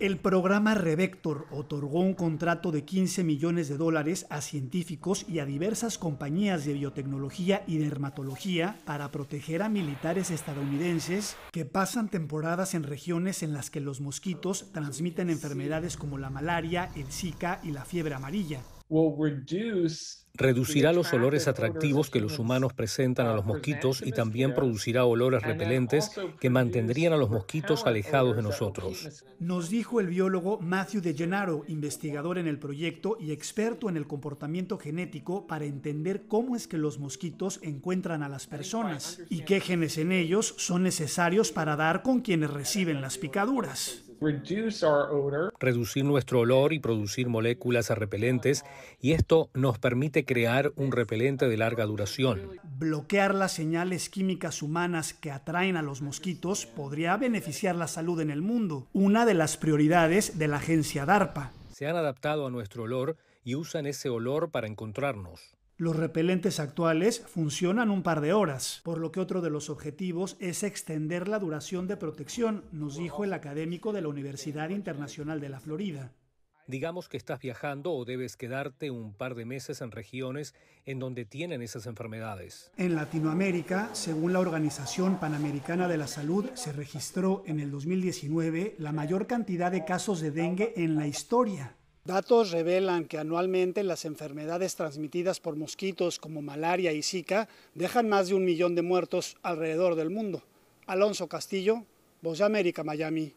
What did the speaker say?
El programa Revector otorgó un contrato de 15 millones de dólares a científicos y a diversas compañías de biotecnología y dermatología para proteger a militares estadounidenses que pasan temporadas en regiones en las que los mosquitos transmiten enfermedades como la malaria, el Zika y la fiebre amarilla. Reducirá los olores atractivos que los humanos presentan a los uh, mosquitos y también producirá olores repelentes que mantendrían a los mosquitos alejados de nosotros. Nos dijo el biólogo Matthew De Gennaro, investigador en el proyecto y experto en el comportamiento genético para entender cómo es que los mosquitos encuentran a las personas y qué genes en ellos son necesarios para dar con quienes reciben las picaduras reducir nuestro olor y producir moléculas repelentes, y esto nos permite crear un repelente de larga duración. Bloquear las señales químicas humanas que atraen a los mosquitos podría beneficiar la salud en el mundo, una de las prioridades de la agencia DARPA. Se han adaptado a nuestro olor y usan ese olor para encontrarnos. Los repelentes actuales funcionan un par de horas, por lo que otro de los objetivos es extender la duración de protección, nos dijo el académico de la Universidad Internacional de la Florida. Digamos que estás viajando o debes quedarte un par de meses en regiones en donde tienen esas enfermedades. En Latinoamérica, según la Organización Panamericana de la Salud, se registró en el 2019 la mayor cantidad de casos de dengue en la historia. Datos revelan que anualmente las enfermedades transmitidas por mosquitos como malaria y Zika dejan más de un millón de muertos alrededor del mundo. Alonso Castillo, Voz de América, Miami.